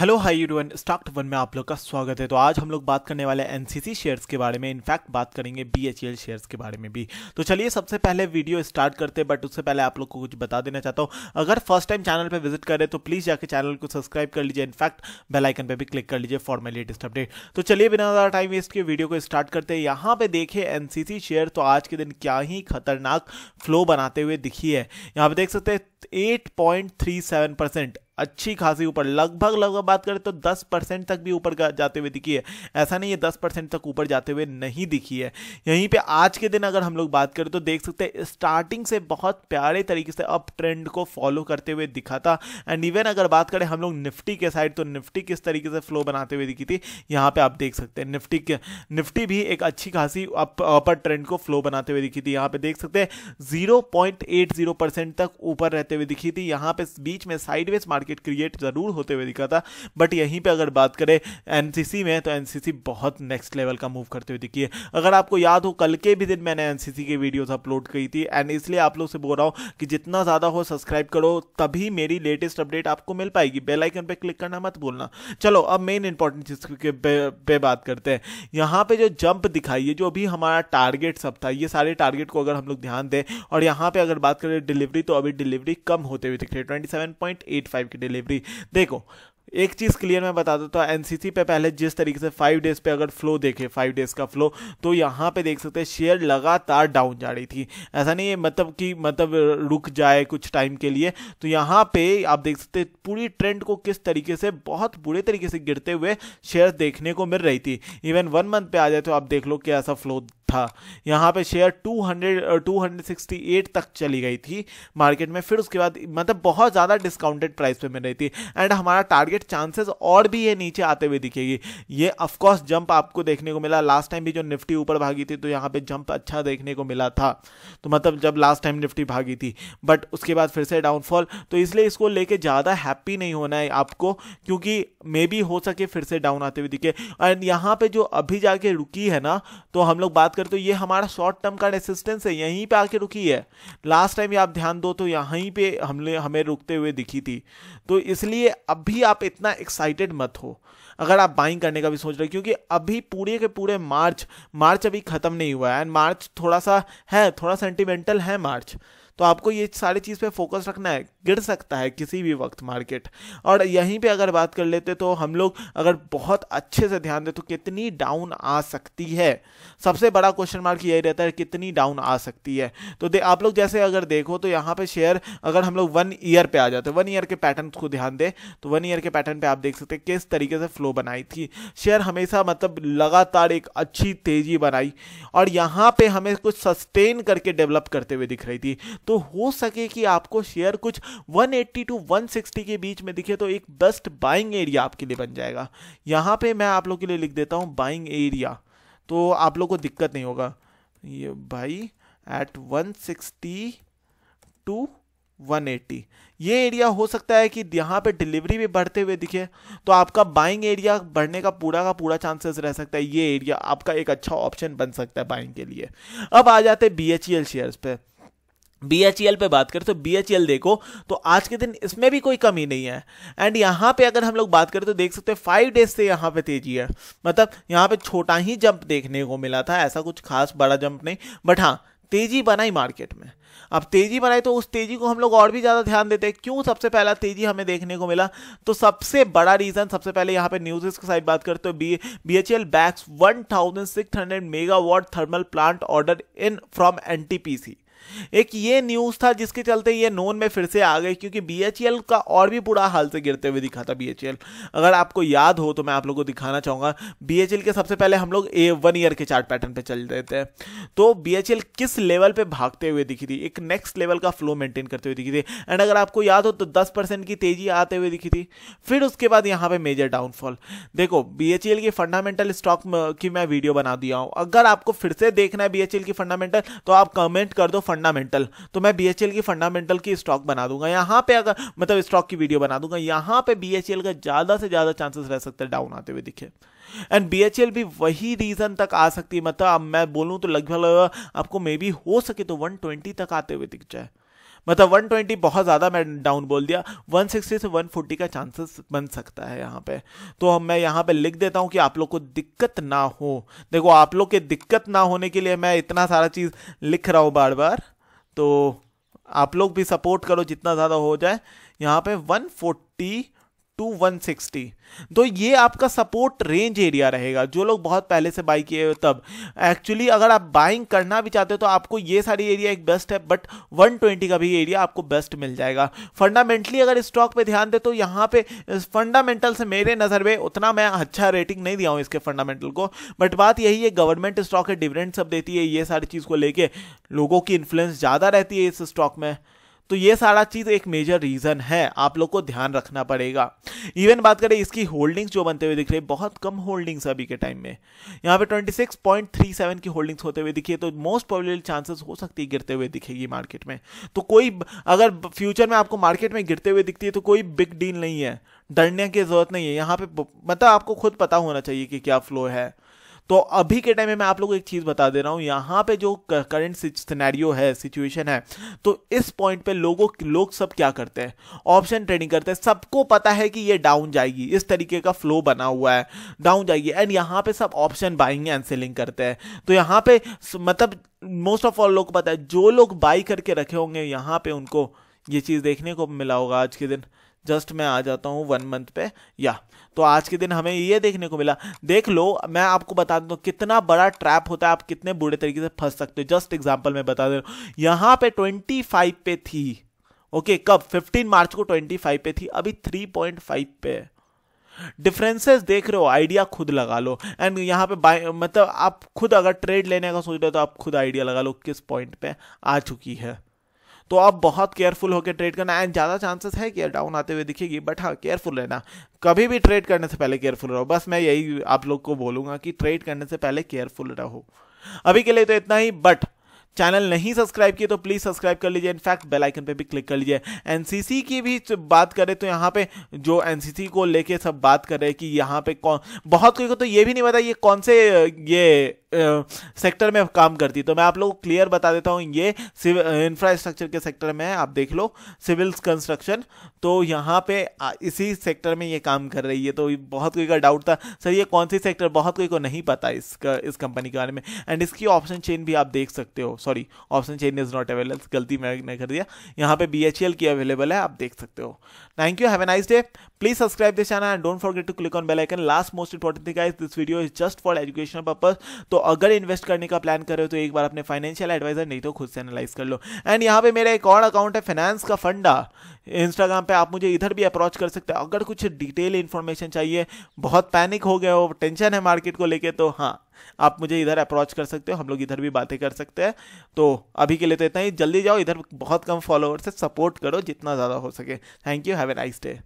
hello hi यूडन stock one में आप लोग का स्वागत है तो आज हम लोग बात करने वाले एन शेयर्स के बारे में इनफैक्ट बात करेंगे बी शेयर्स के बारे में भी तो चलिए सबसे पहले वीडियो स्टार्ट करते हैं बट उससे पहले आप लोग को कुछ बता देना चाहता हूँ अगर फर्स्ट टाइम चैनल पर विजिट करें तो प्लीज़ जाकर चैनल को सब्सक्राइब कर लीजिए इनफैक्ट बेलाइकन पर भी क्लिक कर लीजिए फॉर माई लेटेस्ट अपडेट तो चलिए बिना ज़्यादा टाइम वेस्ट के वीडियो को स्टार्ट करते हैं यहाँ पे देखे एन शेयर तो आज के दिन क्या ही खतरनाक फ्लो बनाते हुए दिखी है यहाँ पे देख सकते हैं 8.37 परसेंट अच्छी खासी ऊपर लगभग लगभग बात करें तो 10 परसेंट तक भी ऊपर जाते हुए दिखी है ऐसा नहीं है 10 परसेंट तक ऊपर जाते हुए नहीं दिखी है यहीं पे आज के दिन अगर हम लोग बात करें तो देख सकते हैं स्टार्टिंग से बहुत प्यारे तरीके से अप ट्रेंड को फॉलो करते हुए दिखा था एंड इवन अगर बात करें हम लोग निफ्टी के साइड तो निफ्टी किस तरीके से फ्लो बनाते हुए दिखी थी यहाँ पर आप देख सकते हैं निफ्टी के निफ्टी भी एक अच्छी खासी अपर ट्रेंड को फ्लो बनाते हुए दिखी थी यहाँ पर देख सकते हैं जीरो तक ऊपर रहते रहते हुए दिखी थी यहाँ पे बीच में साइडवेज मार्केट क्रिएट जरूर होते हुए दिखा था बट यहीं पे अगर बात करें एनसीसी में तो एनसीसी बहुत नेक्स्ट लेवल का मूव करते हुए दिखी है अगर आपको याद हो कल के भी दिन मैंने एनसीसी की वीडियोज अपलोड की थी एंड इसलिए आप लोग से बोल रहा हूँ कि जितना ज़्यादा हो सब्सक्राइब करो तभी मेरी लेटेस्ट अपडेट आपको मिल पाएगी बेलाइकन पर क्लिक करना मत बोलना चलो अब मेन इंपॉर्टेंट चीज पे, पे बात करते हैं यहाँ पर जो जंप दिखाई है जो अभी हमारा टारगेट सब था ये सारे टारगेट को अगर हम लोग ध्यान दें और यहाँ पर अगर बात करें डिलीवरी तो अभी डिलीवरी कम होते हुए दिख रही है twenty seven point eight five की डिलीवरी देखो एक चीज़ क्लियर मैं बता देता हूँ एनसीसी पे पहले जिस तरीके से फाइव डेज पे अगर फ्लो देखे फाइव डेज का फ्लो तो यहाँ पे देख सकते हैं शेयर लगातार डाउन जा रही थी ऐसा नहीं है मतलब कि मतलब रुक जाए कुछ टाइम के लिए तो यहाँ पे आप देख सकते हैं पूरी ट्रेंड को किस तरीके से बहुत बुरे तरीके से गिरते हुए शेयर देखने को मिल रही थी इवन वन मंथ पे आ जाए तो आप देख लो कि ऐसा फ्लो था यहाँ पे शेयर 200 268 तक चली गई थी मार्केट में फिर उसके बाद मतलब बहुत ज़्यादा डिस्काउंटेड प्राइस पे मिल रही थी एंड हमारा टारगेट चांसेस और भी ये नीचे आते हुए दिखेगी ये ऑफकोर्स जंप आपको देखने को मिला लास्ट टाइम भी जो निफ्टी ऊपर भागी थी तो यहाँ पे जंप अच्छा देखने को मिला था तो मतलब जब लास्ट टाइम निफ्टी भागी थी बट उसके बाद फिर से डाउनफॉल तो इसलिए इसको लेके ज़्यादा हैप्पी नहीं होना है आपको क्योंकि मे बी हो सके फिर से डाउन आते हुए दिखे एंड यहाँ पे जो अभी जाके रुकी है ना तो हम लोग बात करें तो ये हमारा शॉर्ट टर्म का रेसिस्टेंस है यहीं पे आके रुकी है लास्ट टाइम आप ध्यान दो तो यहीं पे हमने हमें रुकते हुए दिखी थी तो इसलिए अभी आप इतना एक्साइटेड मत हो अगर आप बाइंग करने का भी सोच रहे हो क्योंकि अभी पूरे के पूरे मार्च मार्च अभी ख़त्म नहीं हुआ है एंड मार्च थोड़ा सा है थोड़ा सेंटिमेंटल है मार्च तो आपको ये सारी चीज़ पे फोकस रखना है गिर सकता है किसी भी वक्त मार्केट और यहीं पे अगर बात कर लेते तो हम लोग अगर बहुत अच्छे से ध्यान दें तो कितनी डाउन आ सकती है सबसे बड़ा क्वेश्चन मार्क यही रहता है कितनी डाउन आ सकती है तो दे आप लोग जैसे अगर देखो तो यहाँ पर शेयर अगर हम लोग वन ईयर पर आ जाते हैं वन ईयर के पैटर्न को ध्यान दें तो वन ईयर के पैटर्न पर आप देख सकते हैं किस तरीके से फ्लो बनाई थी शेयर हमेशा मतलब लगातार एक अच्छी तेजी बनाई और यहाँ पर हमें कुछ सस्टेन करके डेवलप करते हुए दिख रही थी तो हो सके कि आपको शेयर कुछ 180 टू 160 के बीच में दिखे तो एक बेस्ट बाइंग एरिया आपके लिए बन जाएगा यहाँ पे मैं आप लोग के लिए लिख देता हूँ बाइंग एरिया तो आप लोग को दिक्कत नहीं होगा ये भाई एट 160 टू 180 ये एरिया हो सकता है कि यहाँ पे डिलीवरी भी बढ़ते हुए दिखे तो आपका बाइंग एरिया बढ़ने का पूरा का पूरा चांसेस रह सकता है ये एरिया आपका एक अच्छा ऑप्शन बन सकता है बाइंग के लिए अब आ जाते हैं बी शेयर्स पे बी एच ई एल पे बात करें तो बी एच ई एल देखो तो आज के दिन इसमें भी कोई कमी नहीं है एंड यहाँ पे अगर हम लोग बात करें तो देख सकते हैं फाइव डेज से यहाँ पे तेजी है मतलब यहाँ पे छोटा ही जंप देखने को मिला था ऐसा कुछ खास बड़ा जंप नहीं बट हाँ तेजी बनाई मार्केट में अब तेजी बनाई तो उस तेजी को हम लोग और भी ज़्यादा ध्यान देते हैं क्यों सबसे पहला तेजी हमें देखने को मिला तो सबसे बड़ा रीज़न सबसे पहले यहाँ पे न्यूज़ के साइड बात करते हो B B H L bags one thousand six hundred megawatt thermal plant order in from N T P C एक ये न्यूज था जिसके चलते ये नोन में फिर से आ गए क्योंकि बी का और भी बुरा हाल से गिरते हुए दिखा था बी अगर आपको याद हो तो मैं आप लोगों को दिखाना चाहूंगा बी के सबसे पहले हम लोग ए वन ईयर के चार्ट पैटर्न पे चल रहे थे तो बी किस लेवल पे भागते हुए दिखी थी एक नेक्स्ट लेवल का फ्लो मेंटेन करते हुए दिखी थी एंड अगर आपको याद हो तो दस की तेजी आते हुए दिखी थी फिर उसके बाद यहाँ पे मेजर डाउनफॉल देखो बी की फंडामेंटल स्टॉक की मैं वीडियो बना दिया हूँ अगर आपको फिर से देखना है बी की फंडामेंटल तो आप कमेंट कर दो फंडामेंटल तो मैं बी की फंडामेंटल की स्टॉक बना दूंगा यहाँ पे अगर मतलब स्टॉक की वीडियो बना दूंगा यहाँ पे बी का ज़्यादा से ज़्यादा चांसेस रह सकते हैं डाउन आते हुए दिखे एंड बी भी वही रीजन तक आ सकती है मतलब अब मैं बोलूँ तो लगभग आपको मे बी हो सके तो 120 तक आते हुए दिख जाए मतलब 120 बहुत ज़्यादा मैं डाउन बोल दिया 160 से 140 का चांसेस बन सकता है यहाँ पे तो हम मैं यहाँ पे लिख देता हूँ कि आप लोग को दिक्कत ना हो देखो आप लोग के दिक्कत ना होने के लिए मैं इतना सारा चीज़ लिख रहा हूँ बार बार तो आप लोग भी सपोर्ट करो जितना ज़्यादा हो जाए यहाँ पे 140 टू वन सिक्सटी तो ये आपका सपोर्ट रेंज एरिया रहेगा जो लोग बहुत पहले से बाई किए हो तब एक्चुअली अगर आप बाइंग करना भी चाहते हो तो आपको ये सारी एरिया एक बेस्ट है बट 120 का भी एरिया आपको बेस्ट मिल जाएगा फंडामेंटली अगर स्टॉक पे ध्यान दे तो यहाँ पे फंडामेंटल से मेरे नज़र में उतना मैं अच्छा रेटिंग नहीं दिया हूँ इसके फंडामेंटल को बट बात यही है गवर्नमेंट स्टॉक है डिविडेंड सब देती है ये सारी चीज़ को लेके लोगों की इन्फ्लुएंस ज़्यादा रहती है इस स्टॉक में तो ये सारा चीज़ एक मेजर रीज़न है आप लोग को ध्यान रखना पड़ेगा इवन बात करें इसकी होल्डिंग्स जो बनते हुए दिख रही है बहुत कम होल्डिंग्स अभी के टाइम में यहाँ पे 26.37 की होल्डिंग्स होते हुए दिखी है तो मोस्ट प्रोबेबल चांसेस हो सकती है गिरते हुए दिखेगी मार्केट में तो कोई अगर फ्यूचर में आपको मार्केट में गिरते हुए दिखती है तो कोई बिग डील नहीं है डरने की ज़रूरत नहीं है यहाँ पे मतलब आपको खुद पता होना चाहिए कि क्या फ्लो है तो अभी के टाइम में मैं आप लोग को एक चीज़ बता दे रहा हूँ यहाँ पे जो करंट सिनेरियो है सिचुएशन है तो इस पॉइंट पे लोगों लोग सब क्या करते हैं ऑप्शन ट्रेडिंग करते हैं सबको पता है कि ये डाउन जाएगी इस तरीके का फ्लो बना हुआ है डाउन जाएगी एंड यहाँ पे सब ऑप्शन बाइंग एंड सेलिंग करते हैं तो यहाँ पे मतलब मोस्ट ऑफ ऑल लोग को पता है जो लोग बाई करके रखे होंगे यहाँ पे उनको ये चीज़ देखने को मिला होगा आज के दिन जस्ट मैं आ जाता हूँ वन मंथ पे या तो आज के दिन हमें ये देखने को मिला देख लो मैं आपको बता दूँ तो कितना बड़ा ट्रैप होता है आप कितने बुरे तरीके से फंस सकते हो जस्ट एग्जाम्पल मैं बता दे रहा हूँ यहाँ पे ट्वेंटी फाइव पे थी ओके कब फिफ्टीन मार्च को ट्वेंटी फाइव पे थी अभी थ्री पॉइंट फाइव पे है डिफरेंसेस देख रहे हो आइडिया खुद लगा लो एंड यहाँ पे बाय मतलब आप खुद अगर ट्रेड लेने का सोच रहे हो तो आप खुद आइडिया लगा लो किस पॉइंट पे आ चुकी है तो आप बहुत केयरफुल होकर ट्रेड करना एंड ज़्यादा चांसेस है कि डाउन आते हुए दिखेगी बट हाँ केयरफुल रहना कभी भी ट्रेड करने से पहले केयरफुल रहो बस मैं यही आप लोग को बोलूँगा कि ट्रेड करने से पहले केयरफुल रहो अभी के लिए तो इतना ही बट चैनल नहीं सब्सक्राइब किए तो प्लीज सब्सक्राइब कर लीजिए इनफैक्ट बेल आइकन पे भी क्लिक कर लीजिए एनसीसी की भी बात करें तो यहाँ पे जो एनसीसी को लेके सब बात कर रहे हैं कि यहाँ पे कौन बहुत कोई को तो ये भी नहीं पता ये कौन से ये सेक्टर में काम करती तो मैं आप लोगों को क्लियर बता देता हूँ ये इंफ्रास्ट्रक्चर के सेक्टर में आप देख लो सिविल्स कंस्ट्रक्शन तो यहाँ पे इसी सेक्टर में ये काम कर रही है तो बहुत कोई का डाउट था सर ये कौन सी सेक्टर बहुत कोई को नहीं पता इस इस कंपनी के बारे में एंड इसकी ऑप्शन चेन भी आप देख सकते हो sorry option chain is not available गलती मैंने कर दिया यहाँ पे बी की अवेलेबल है आप देख सकते हो thank you have a nice day please subscribe this channel and don't forget to click on bell icon last most important thing guys this video is just for educational purpose तो तो अगर invest करने का plan कर रहे हो तो एक बार अपने फाइनेंशियल एडवाइजर नहीं तो खुद से एनालाइज कर लो एंड यहाँ पे मेरा एक और अकाउंट है फाइनेंस का फंडा इंस्टाग्राम पे आप मुझे इधर भी अप्रोच कर सकते हैं अगर कुछ डिटेल इन्फॉर्मेशन चाहिए बहुत पैनिक हो गया हो टेंशन है मार्केट को लेके तो हाँ आप मुझे इधर अप्रोच कर सकते हो हम लोग इधर भी बातें कर सकते हैं तो अभी के लिए तो इतना ही जल्दी जाओ इधर बहुत कम फॉलोअर्स है सपोर्ट करो जितना ज़्यादा हो सके thank you have a nice day